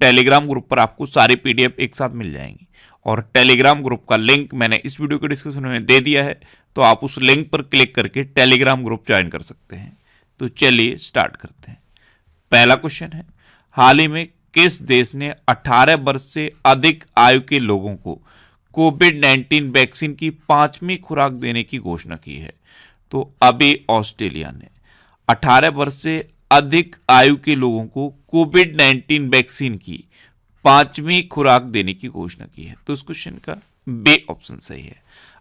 Telegram group पर आपको सारी पीडीएफ एक साथ मिल जाएंगी और टेलीग्राम ग्रुप का लिंक मैंने इस वीडियो के डिस्क्रिप्शन में दे दिया है तो आप उस लिंक पर क्लिक करके टेलीग्राम ग्रुप ज्वाइन कर सकते हैं तो चलिए स्टार्ट करते हैं पहला क्वेश्चन है हाल ही में किस देश ने 18 वर्ष से अधिक आयु के लोगों को कोविड 19 वैक्सीन की पांचवी खुराक देने की घोषणा की है तो अभी ऑस्ट्रेलिया ने 18 वर्ष से अधिक आयु के लोगों को कोविड नाइन्टीन वैक्सीन की पांचवी खुराक देने की घोषणा की है तो इस क्वेश्चन का बे ऑप्शन सही है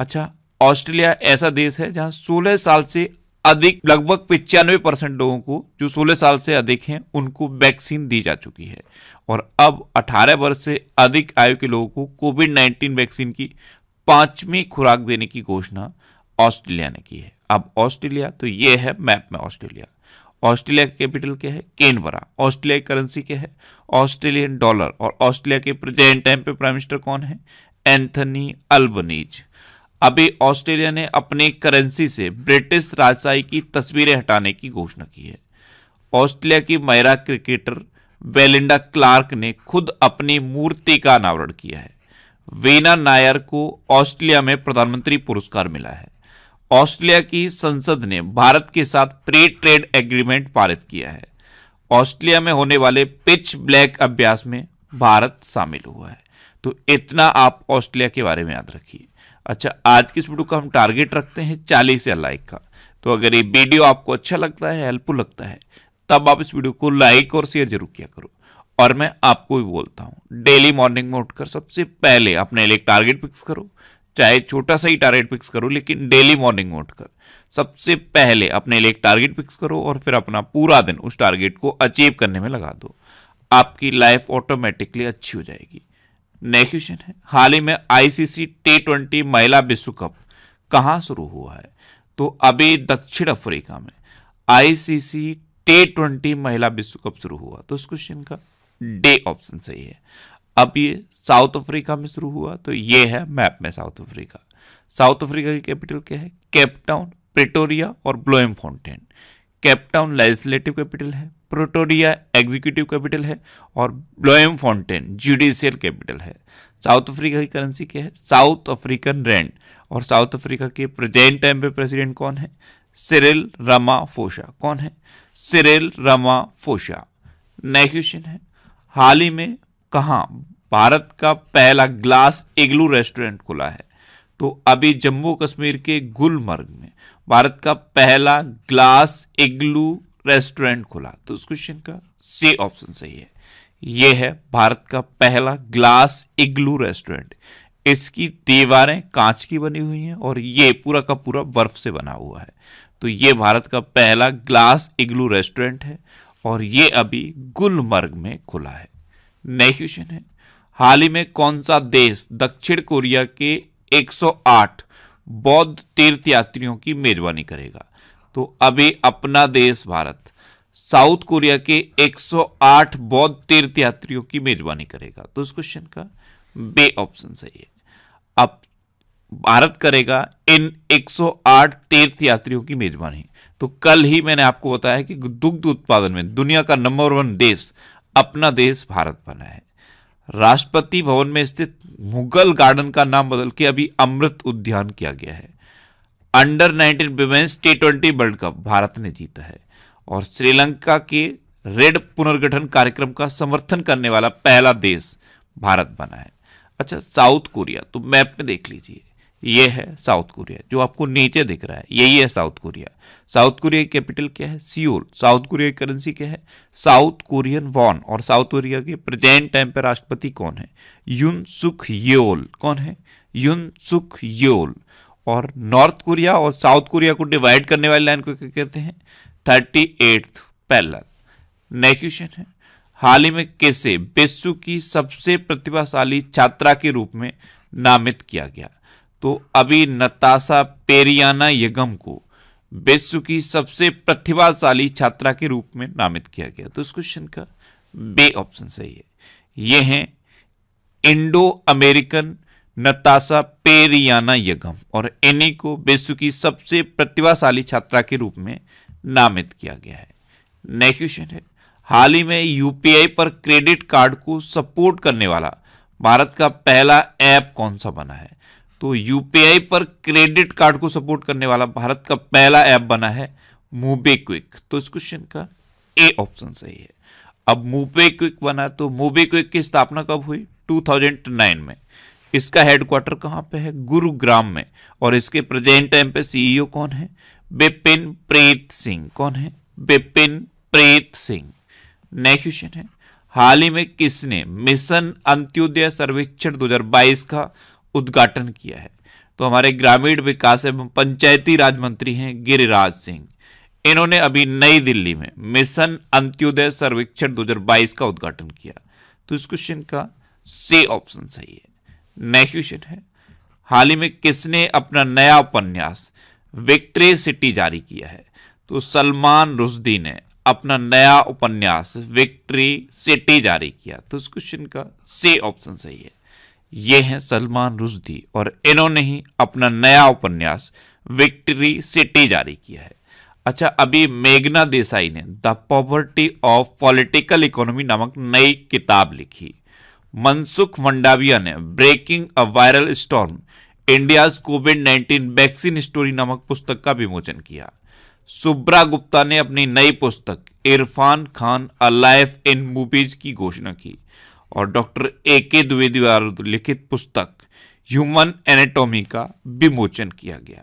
अच्छा ऑस्ट्रेलिया ऐसा देश है जहां 16 साल से अधिक लगभग पिचानवे परसेंट लोगों को जो 16 साल से अधिक हैं उनको वैक्सीन दी जा चुकी है और अब 18 वर्ष से अधिक आयु के लोगों को कोविड 19 वैक्सीन की पांचवी खुराक देने की घोषणा ऑस्ट्रेलिया ने की है अब ऑस्ट्रेलिया तो ये है मैप में ऑस्ट्रेलिया ऑस्ट्रेलिया का कैपिटल क्या है केनबरा ऑस्ट्रेलिया की करेंसी क्या है ऑस्ट्रेलियन डॉलर और ऑस्ट्रेलिया के प्रेजेंट टाइम पे प्राइम मिनिस्टर कौन है एंथनी अल्बनीज अभी ऑस्ट्रेलिया ने अपनी करेंसी से ब्रिटिश राजशाही की तस्वीरें हटाने की घोषणा की है ऑस्ट्रेलिया की महिला क्रिकेटर वेलिंडा क्लार्क ने खुद अपनी मूर्ति का अनावरण किया है वीना नायर को ऑस्ट्रेलिया में प्रधानमंत्री पुरस्कार मिला है ऑस्ट्रेलिया की संसद ने भारत के साथ प्री ट्रेड एग्रीमेंट पारित किया है ऑस्ट्रेलिया में होने वाले पिच ब्लैक अभ्यास में भारत शामिल हुआ है तो इतना आप ऑस्ट्रेलिया के बारे में याद रखिए अच्छा आज की इस वीडियो का हम टारगेट रखते हैं चालीस या लाइक का तो अगर ये वीडियो आपको अच्छा लगता है हेल्पफुल लगता है तब आप इस वीडियो को लाइक और शेयर जरूर किया करो और मैं आपको भी बोलता हूँ डेली मॉर्निंग में उठकर सबसे पहले अपने लिए टारगेट फिक्स करो चाहे छोटा सा ही टारगेट फिक्स करो लेकिन डेली मॉर्निंग कर सबसे पहले अपने लिए एक टारगेट फिक्स करो और फिर अपना पूरा दिन उस टारगेट को अचीव करने में लगा दो आपकी लाइफ ऑटोमेटिकली अच्छी हो जाएगी नेक्स्ट क्वेश्चन है हाल ही में आईसीसी टी ट्वेंटी महिला विश्व कप कहाँ शुरू हुआ है तो अभी दक्षिण अफ्रीका में आईसीसी टी ट्वेंटी महिला विश्व कप शुरू हुआ तो इस क्वेश्चन का डे ऑप्शन सही है अब ये साउथ अफ्रीका में शुरू हुआ तो ये है मैप में साउथ अफ्रीका साउथ अफ्रीका की कैपिटल क्या है कैपटाउन प्रिटोरिया और Bloemfontein Cape Town legislative capital है प्रोटोरिया एग्जीक्यूटिव कैपिटल है और ब्लोएम फाउंटेन जुडिशियल कैपिटल है साउथ अफ्रीका की करेंसी क्या है साउथ अफ्रीकन रेंड और साउथ अफ्रीका के प्रेजेंट टाइम पे प्रेसिडेंट कौन है सिरिल रमा फोशा कौन है Cyril Ramaphosa question है हाल ही में कहाँ भारत का पहला ग्लास इग्लू रेस्टोरेंट खुला है तो अभी जम्मू कश्मीर के गुलमर्ग में भारत का पहला ग्लास इग्लू रेस्टोरेंट खुला तो इस क्वेश्चन का सी ऑप्शन सही है ये है भारत का पहला ग्लास इग्लू रेस्टोरेंट इसकी दीवारें कांच की बनी हुई हैं और ये पूरा का पूरा बर्फ से बना हुआ है तो ये भारत का पहला ग्लास इग्लू रेस्टोरेंट है और ये अभी गुलमर्ग में खुला है नए क्वेश्चन है हाल ही में कौन सा देश दक्षिण कोरिया के 108 बौद्ध तीर्थ यात्रियों की मेजबानी करेगा तो अभी अपना देश भारत साउथ कोरिया के 108 बौद्ध तीर्थ यात्रियों की मेजबानी करेगा तो इस क्वेश्चन का बे ऑप्शन सही है अब भारत करेगा इन 108 तीर्थ यात्रियों की मेजबानी तो कल ही मैंने आपको बताया कि दुग्ध उत्पादन में दुनिया का नंबर वन देश अपना देश भारत बना है राष्ट्रपति भवन में स्थित मुगल गार्डन का नाम बदल के अभी अमृत उद्यान किया गया है under 19 women's T twenty world cup Bharat ने जीता है और श्रीलंका के रेड पुनर्गठन कार्यक्रम का समर्थन करने वाला पहला देश भारत बना है अच्छा साउथ कोरिया तो मैप में देख लीजिए ये है साउथ कोरिया जो आपको नीचे दिख रहा है यही है साउथ कोरिया साउथ कोरिया की कैपिटल क्या है सियोल साउथ कोरिया की करेंसी क्या है साउथ कोरियन वॉन और साउथ कोरिया के प्रेजेंट टाइम पर राष्ट्रपति कौन है युन सुख योल कौन है युन सुख योल और नॉर्थ कोरिया और साउथ कोरिया को डिवाइड करने वाली लाइन को क्या कहते हैं thirty eighth parallel next question है हाल ही में कैसे बेसु की सबसे प्रतिभाशाली छात्रा के रूप में नामित किया गया तो अभी नतासा पेरियाना यगम को विश्व की सबसे प्रतिभाशाली छात्रा के रूप में नामित किया गया तो इस क्वेश्चन का बे ऑप्शन सही है यह है इंडो अमेरिकन नतासा पेरियाना यगम और इन्हीं को विश्व की सबसे प्रतिभाशाली छात्रा के रूप में नामित किया गया है नेक्स्ट क्वेश्चन है हाल ही में यूपीआई पर क्रेडिट कार्ड को सपोर्ट करने वाला भारत का पहला ऐप कौन सा बना है तो यूपीआई पर क्रेडिट कार्ड को सपोर्ट करने वाला भारत का पहला ऐप बना है मूबे क्विक तो इस क्वेश्चन का ए ऑप्शन सही है अब मूबे क्विक बना तो मूबे क्विक की स्थापना कब हुई 2009 में इसका हेडक्वार्टर कहां पे है गुरुग्राम में और इसके प्रेजेंट टाइम पे सीईओ e कौन है बिपिन प्रीत सिंह कौन है बिपिन प्रीत सिंह नेक्स्ट क्वेश्चन है हाल ही में किसने मिशन अंत्योदय सर्वेक्षण 2022 का उद्घाटन किया है तो हमारे ग्रामीण विकास एवं पंचायती राज मंत्री हैं गिरिराज सिंह इन्होंने अभी नई दिल्ली में मिशन अंत्योदय सर्वेक्षण 2022 का उद्घाटन किया तो इस क्वेश्चन का से ऑप्शन सही है नेक्स्ट क्वेश्चन है हाल ही में किसने अपना नया उपन्यास विक्ट्री सिटी जारी किया है तो सलमान रुस्दी ने अपना नया उपन्यास विक्ट्री सिटी जारी किया तो इस क्वेश्चन का से ऑप्शन सही है ये हैं सलमान रुजदी और इन्होंने ही अपना नया उपन्यास विक्ट्री सिटी जारी किया है अच्छा अभी मेघना देसाई ने the poverty of political economy नामक नई किताब लिखी मनसुख मंडाविया ने breaking a viral storm India's covid 19 vaccine story नामक पुस्तक का विमोचन किया सुब्रा गुप्ता ने अपनी नई पुस्तक Irfan Khan a life in movies की घोषणा की और डॉक्टर ए के द्विवेदी द्वारा लिखित पुस्तक ह्यूमन एनेटोमी का विमोचन किया गया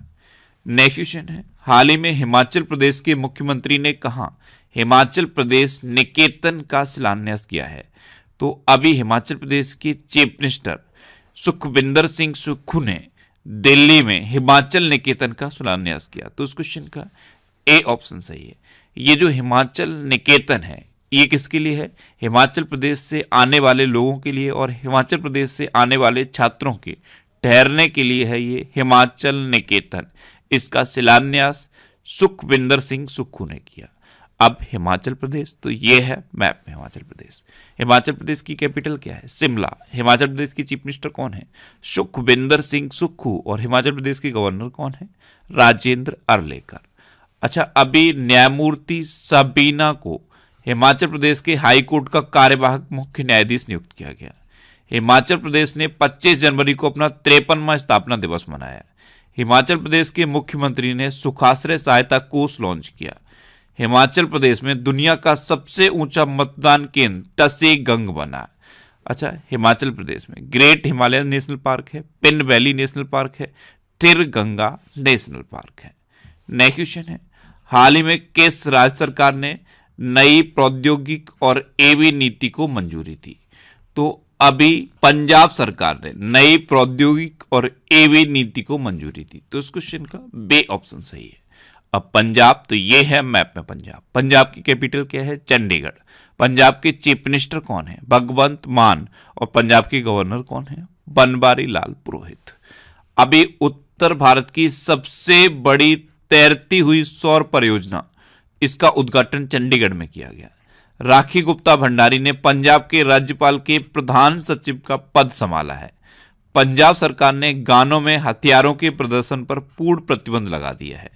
नेक्स्ट क्वेश्चन है हाल ही में हिमाचल प्रदेश के मुख्यमंत्री ने कहा हिमाचल प्रदेश निकेतन का शिलान्यास किया है तो अभी हिमाचल प्रदेश के चीफ मिनिस्टर सुखविंदर सिंह सुक्खू ने दिल्ली में हिमाचल निकेतन का शिलान्यास किया तो उस क्वेश्चन का ए ऑप्शन सही है ये जो हिमाचल निकेतन है ये किसके लिए है हिमाचल प्रदेश से आने वाले लोगों के लिए और हिमाचल प्रदेश से आने वाले छात्रों के ठहरने के लिए है ये हिमाचल निकेतन इसका शिलान्यास सुखविंदर सिंह सुक्खू ने किया अब हिमाचल प्रदेश तो ये है मैप में हिमाचल प्रदेश हिमाचल प्रदेश की कैपिटल क्या है शिमला हिमाचल प्रदेश की चीफ मिनिस्टर कौन है सुखविंदर सिंह सुक्खू और हिमाचल प्रदेश के गवर्नर कौन है राजेंद्र अरलेकर अच्छा अभी न्यायमूर्ति सबीना को हिमाचल प्रदेश के हाई कोर्ट का कार्यवाहक मुख्य न्यायाधीश नियुक्त किया गया हिमाचल प्रदेश ने 25 जनवरी को अपना तिरपनवा स्थापना दिवस मनाया हिमाचल प्रदेश के मुख्यमंत्री ने सुखाश्रय सहायता कोष लॉन्च किया हिमाचल प्रदेश में दुनिया का सबसे ऊंचा मतदान केंद्र टसे गंग बना अच्छा हिमाचल प्रदेश में ग्रेट हिमालय नेशनल पार्क है पिन वैली नेशनल पार्क है तिर गंगा नेशनल पार्क है नेक्स्ट क्वेश्चन है हाल ही में किस राज्य सरकार ने नई प्रौद्योगिक और एवी नीति को मंजूरी दी तो अभी पंजाब सरकार ने नई प्रौद्योगिक और एवी नीति को मंजूरी दी तो इस क्वेश्चन का बे ऑप्शन सही है अब पंजाब तो ये है मैप में पंजाब पंजाब की कैपिटल क्या है चंडीगढ़ पंजाब के चीफ मिनिस्टर कौन है भगवंत मान और पंजाब के गवर्नर कौन है बनवारी लाल पुरोहित अभी उत्तर भारत की सबसे बड़ी तैरती हुई सौर परियोजना इसका उद्घाटन चंडीगढ़ में किया गया राखी गुप्ता भंडारी ने पंजाब के राज्यपाल के प्रधान सचिव का पद संभाला है पंजाब सरकार ने गानों में हथियारों के प्रदर्शन पर पूर्ण प्रतिबंध लगा दिया है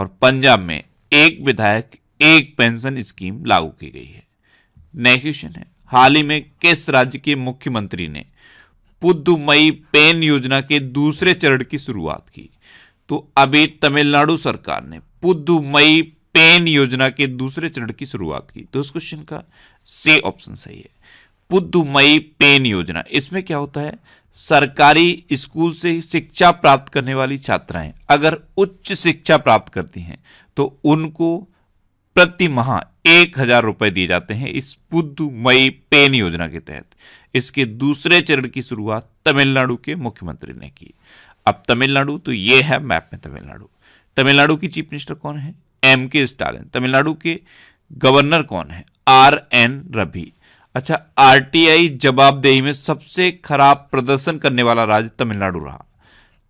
और पंजाब में एक विधायक एक पेंशन स्कीम लागू की गई है नए क्वेश्चन है हाल ही में किस राज्य के मुख्यमंत्री ने पुदुमई पेन योजना के दूसरे चरण की शुरुआत की तो अभी तमिलनाडु सरकार ने पुदुमई पेन योजना के दूसरे चरण की शुरुआत की तो इस क्वेश्चन का से ऑप्शन सही है पुदुमई पेन योजना इसमें क्या होता है सरकारी स्कूल से शिक्षा प्राप्त करने वाली छात्राएं अगर उच्च शिक्षा प्राप्त करती हैं तो उनको प्रति माह एक हजार रुपए दिए जाते हैं इस पुदुमई पेन योजना के तहत इसके दूसरे चरण की शुरुआत तमिलनाडु के मुख्यमंत्री ने की अब तमिलनाडु तो ये है मैप में तमिलनाडु तमिलनाडु की चीफ मिनिस्टर कौन है एम के स्टालिन तमिलनाडु के गवर्नर कौन है आर एन रवि अच्छा आरटीआई जवाबदेही में सबसे खराब प्रदर्शन करने वाला राज्य तमिलनाडु रहा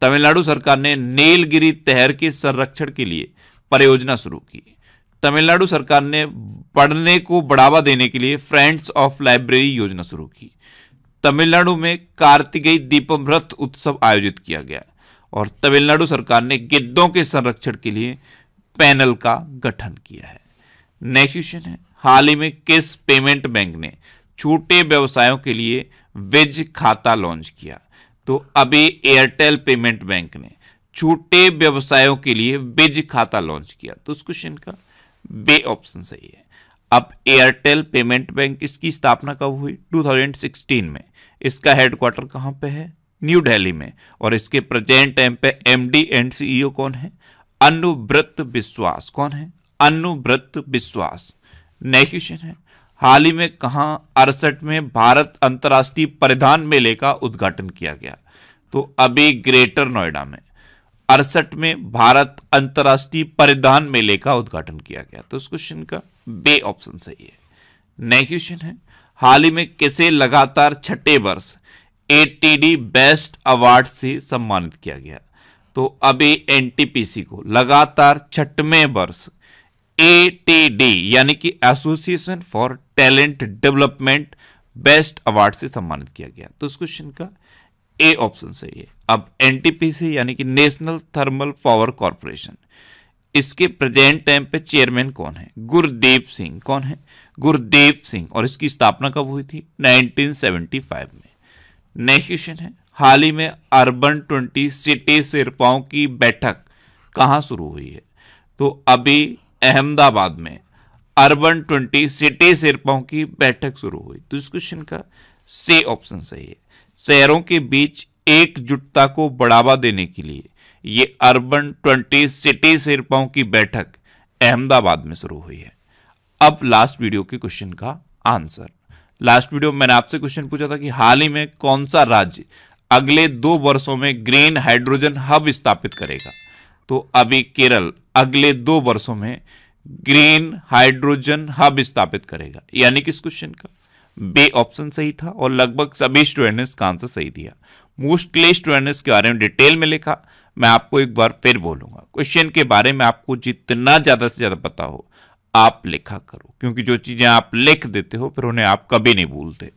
तमिलनाडु सरकार ने नीलगिरी तहर के संरक्षण के लिए परियोजना शुरू की तमिलनाडु सरकार ने पढ़ने को बढ़ावा देने के लिए फ्रेंड्स ऑफ लाइब्रेरी योजना शुरू की तमिलनाडु में कार्तिकेय दीपम रथ उत्सव आयोजित किया गया और तमिलनाडु सरकार ने गिद्धों के संरक्षण के लिए पैनल का गठन किया है नेक्स्ट क्वेश्चन है हाल ही में किस पेमेंट बैंक ने छोटे व्यवसायों के लिए वेज खाता लॉन्च किया तो अभी एयरटेल पेमेंट बैंक ने छोटे व्यवसायों के लिए वेज खाता लॉन्च किया तो उस क्वेश्चन का बे ऑप्शन सही है अब एयरटेल पेमेंट बैंक इसकी स्थापना कब हुई 2016 में इसका हेडक्वार्टर कहां पे है न्यू दिल्ली में और इसके प्रेजेंट टाइम पे एमडी एंड सीईओ कौन है अनुव्रत विश्वास कौन है अनुव्रत विश्वास नए क्वेश्चन है हाल ही में कहा अड़सठ में भारत अंतर्राष्ट्रीय परिधान मेले का उद्घाटन किया गया तो अभी ग्रेटर नोएडा में अड़सठ में भारत अंतर्राष्ट्रीय परिधान मेले का उद्घाटन किया गया तो इस क्वेश्चन का बे ऑप्शन सही है नए क्वेश्चन है हाल ही में किसे लगातार छठे वर्ष एटीडी बेस्ट अवार्ड से सम्मानित किया गया तो अभी एनटीपीसी को लगातार छठवें वर्ष एटीडी यानी कि association for talent development best award से सम्मानित किया गया तो इस क्वेश्चन का ए ऑप्शन सही है अब एनटीपीसी यानी कि नेशनल थर्मल पावर कॉरपोरेशन इसके प्रेजेंट टाइम पे चेयरमैन कौन है गुरदीप सिंह कौन है गुरदीप सिंह और इसकी स्थापना कब हुई थी 1975 में नेक्स्ट क्वेश्चन है हाल ही में अर्बन ट्वेंटी सिटी सिरपाओं की बैठक कहाँ शुरू हुई है तो अभी अहमदाबाद में अर्बन ट्वेंटी सिटी सिरपाओं की बैठक शुरू हुई तो इस क्वेश्चन का से ऑप्शन सही है शहरों के बीच एकजुटता को बढ़ावा देने के लिए ये अर्बन ट्वेंटी सिटी सिरपाओं की बैठक अहमदाबाद में शुरू हुई है अब लास्ट वीडियो के क्वेश्चन का आंसर लास्ट वीडियो मैंने आपसे क्वेश्चन पूछा था कि हाल ही में कौन सा राज्य अगले दो वर्षों में ग्रीन हाइड्रोजन हब स्थापित करेगा तो अभी केरल अगले दो वर्षों में ग्रीन हाइड्रोजन हब स्थापित करेगा यानी किस क्वेश्चन का बे ऑप्शन सही था और लगभग सभी ने इसका आंसर सही दिया मोस्टली स्टूडेंट्स के बारे में डिटेल में लिखा मैं आपको एक बार फिर बोलूंगा क्वेश्चन के बारे में आपको जितना ज़्यादा से ज़्यादा पता हो आप लिखा करो क्योंकि जो चीज़ें आप लिख देते हो फिर उन्हें आप कभी नहीं भूलते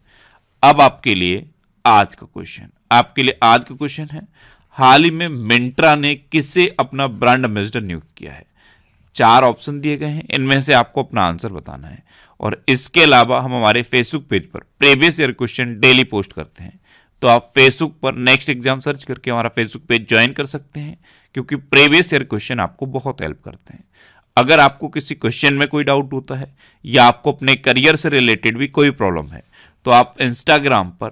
अब आपके लिए आज का क्वेश्चन आपके लिए आज का क्वेश्चन है हाल ही में मिंट्रा ने किसे अपना ब्रांड एम्बेसडर नियुक्त किया है चार ऑप्शन दिए गए हैं इनमें से आपको अपना आंसर बताना है और इसके अलावा हम हमारे फेसबुक पेज पर previous year question daily post करते हैं तो आप फेसबुक पर नेक्स्ट एग्जाम सर्च करके हमारा फेसबुक पेज ज्वाइन कर सकते हैं क्योंकि प्रीवियस ईयर क्वेश्चन आपको बहुत हेल्प करते हैं अगर आपको किसी क्वेश्चन में कोई डाउट होता है या आपको अपने करियर से रिलेटेड भी कोई प्रॉब्लम है तो आप इंस्टाग्राम पर